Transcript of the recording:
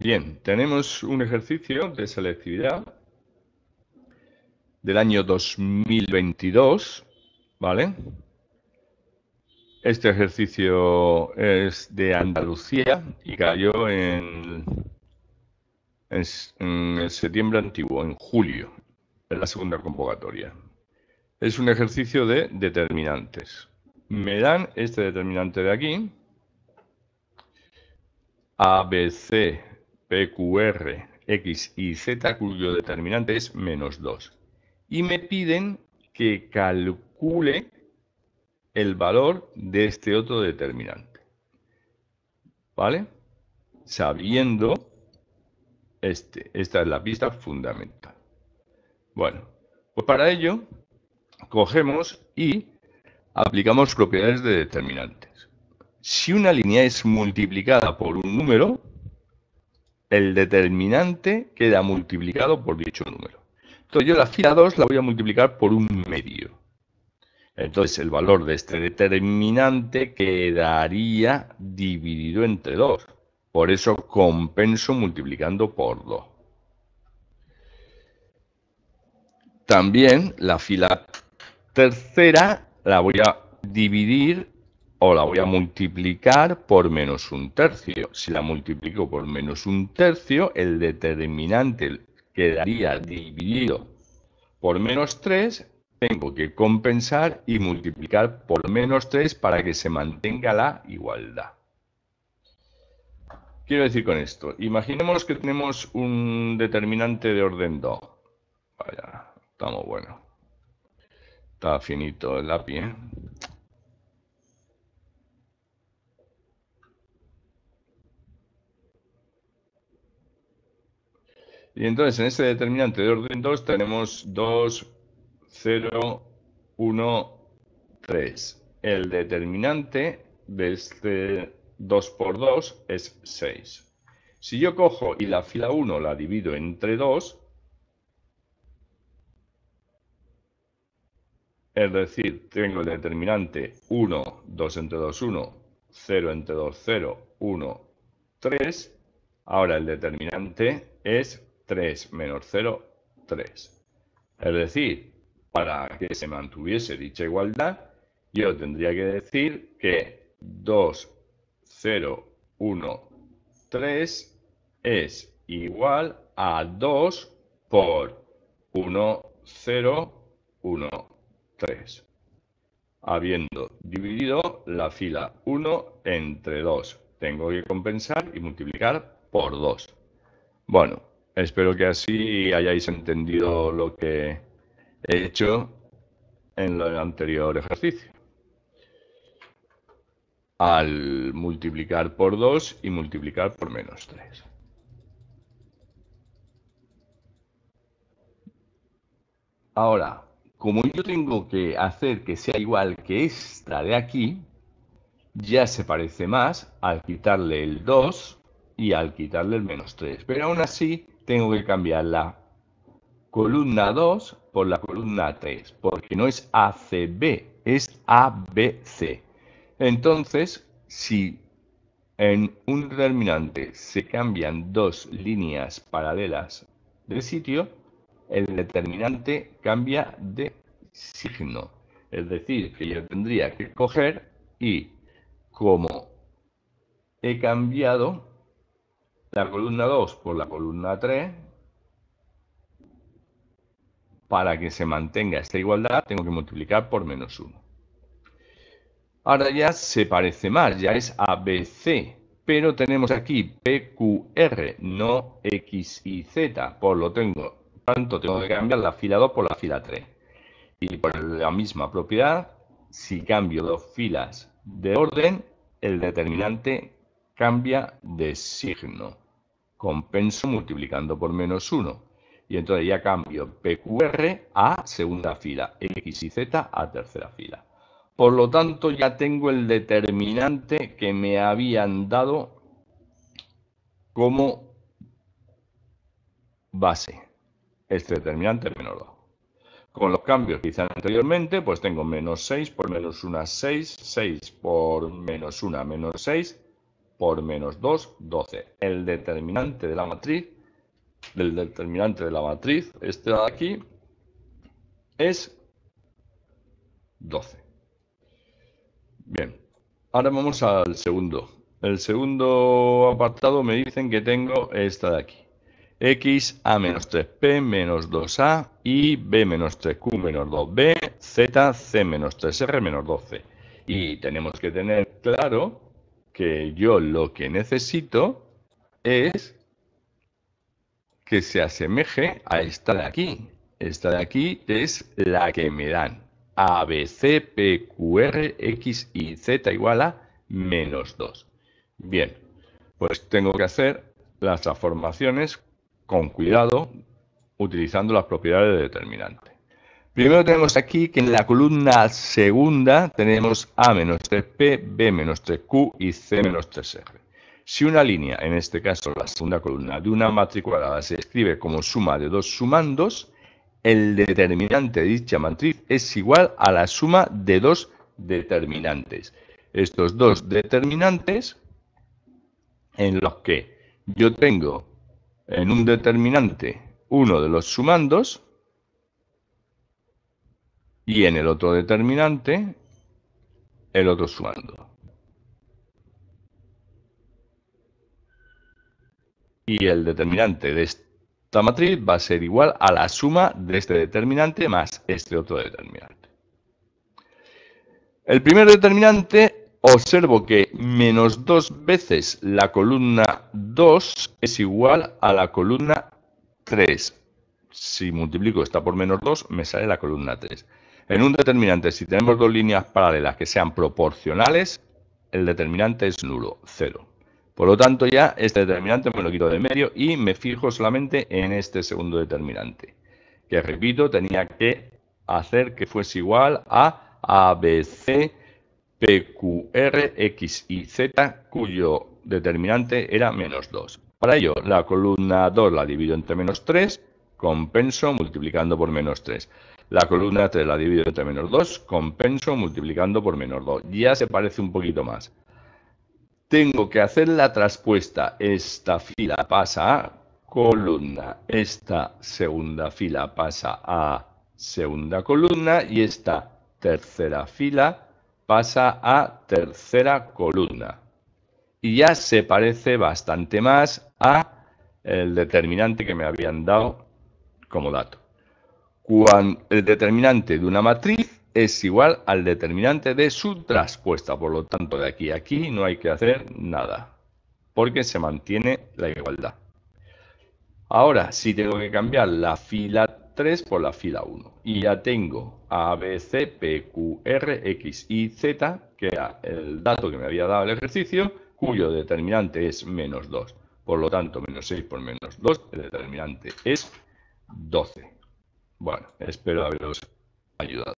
Bien, tenemos un ejercicio de selectividad del año 2022, ¿vale? Este ejercicio es de Andalucía y cayó en, septiembre antiguo, en julio, en la segunda convocatoria. Es un ejercicio de determinantes. Me dan este determinante de aquí, ABC PQR, X y Z, cuyo determinante es menos 2. Y me piden que calcule el valor de este otro determinante. ¿Vale? Sabiendo este. Esta es la pista fundamental. Bueno, pues para ello cogemos y aplicamos propiedades de determinantes. Si una línea es multiplicada por un número, el determinante queda multiplicado por dicho número. Entonces yo la fila 2 la voy a multiplicar por un medio. Entonces el valor de este determinante quedaría dividido entre 2. Por eso compenso multiplicando por 2. También la fila tercera la voy a dividir o la voy a multiplicar por menos un tercio. Si la multiplico por menos un tercio, el determinante quedaría dividido por menos 3. Tengo que compensar y multiplicar por menos 3 para que se mantenga la igualdad. Quiero decir con esto, imaginemos que tenemos un determinante de orden 2. Vaya, estamos bueno. Está finito el lápiz. ¿eh? Y entonces en ese determinante de orden 2 tenemos 2, 0, 1, 3. El determinante de este 2 por 2 es 6. Si yo cojo y la fila 1 la divido entre 2, es decir, tengo el determinante 1, 2 entre 2, 1, 0 entre 2, 0, 1, 3. Ahora el determinante es 3 menos 0, 3. Es decir, para que se mantuviese dicha igualdad, yo tendría que decir que 2, 0, 1, 3 es igual a 2 por 1, 0, 1, 3. Habiendo dividido la fila 1 entre 2, tengo que compensar y multiplicar por 2. Bueno, Espero que así hayáis entendido lo que he hecho en el anterior ejercicio. Al multiplicar por 2 y multiplicar por menos 3. Ahora, como yo tengo que hacer que sea igual que esta de aquí, ya se parece más al quitarle el 2 y al quitarle el menos 3. Pero aún así, tengo que cambiar la columna 2 por la columna 3, porque no es ACB, es ABC. Entonces, si en un determinante se cambian dos líneas paralelas de sitio, el determinante cambia de signo. Es decir, que yo tendría que coger y como he cambiado la columna 2 por la columna 3. Para que se mantenga esta igualdad tengo que multiplicar por menos 1. Ahora ya se parece más, ya es ABC, pero tenemos aquí PQR, no X y Z, por lo tengo, tanto tengo que cambiar la fila 2 por la fila 3. Y por la misma propiedad, si cambio dos filas de orden, el determinante cambia de signo. Compenso multiplicando por menos 1. Y entonces ya cambio PQR a segunda fila, X y Z a tercera fila. Por lo tanto, ya tengo el determinante que me habían dado como base. Este determinante menos menor 2. Con los cambios que hice anteriormente, pues tengo menos 6 por menos 1, 6, 6 por menos 1, menos 6, por menos 2, 12. El determinante de la matriz, del determinante de la matriz, este de aquí, es 12. Bien, ahora vamos al segundo. El segundo apartado me dicen que tengo esta de aquí. X a menos 3p menos 2a y b menos 3q menos 2b, z c menos 3r menos 12. Y tenemos que tener claro que yo lo que necesito es que se asemeje a esta de aquí. Esta de aquí es la que me dan. A, B, C, P, Q, R, X y Z igual a menos 2. Bien, pues tengo que hacer las transformaciones con cuidado utilizando las propiedades de determinante. Primero tenemos aquí que en la columna segunda tenemos A-3P, B-3Q y C-3R. Si una línea, en este caso la segunda columna de una cuadrada se escribe como suma de dos sumandos, el determinante de dicha matriz es igual a la suma de dos determinantes. Estos dos determinantes en los que yo tengo en un determinante uno de los sumandos, y en el otro determinante el otro sumando. Y el determinante de esta matriz va a ser igual a la suma de este determinante más este otro determinante. El primer determinante, observo que menos dos veces la columna 2 es igual a la columna 3. Si multiplico esta por menos 2, me sale la columna 3. En un determinante, si tenemos dos líneas paralelas que sean proporcionales, el determinante es nulo, cero. Por lo tanto, ya este determinante me lo quito de medio y me fijo solamente en este segundo determinante, que repito, tenía que hacer que fuese igual a ABC, PQR, X y Z, cuyo determinante era menos 2. Para ello, la columna 2 la divido entre menos 3, compenso multiplicando por menos 3. La columna 3 la divido entre menos 2, compenso multiplicando por menos 2. Ya se parece un poquito más. Tengo que hacer la traspuesta. Esta fila pasa a columna. Esta segunda fila pasa a segunda columna y esta tercera fila pasa a tercera columna. Y ya se parece bastante más a el determinante que me habían dado como dato el determinante de una matriz es igual al determinante de su traspuesta. Por lo tanto, de aquí a aquí no hay que hacer nada, porque se mantiene la igualdad. Ahora, si tengo que cambiar la fila 3 por la fila 1, y ya tengo A, y Z, que era el dato que me había dado el ejercicio, cuyo determinante es menos 2. Por lo tanto, menos 6 por menos 2, el determinante es 12. Bueno, espero haberos ayudado.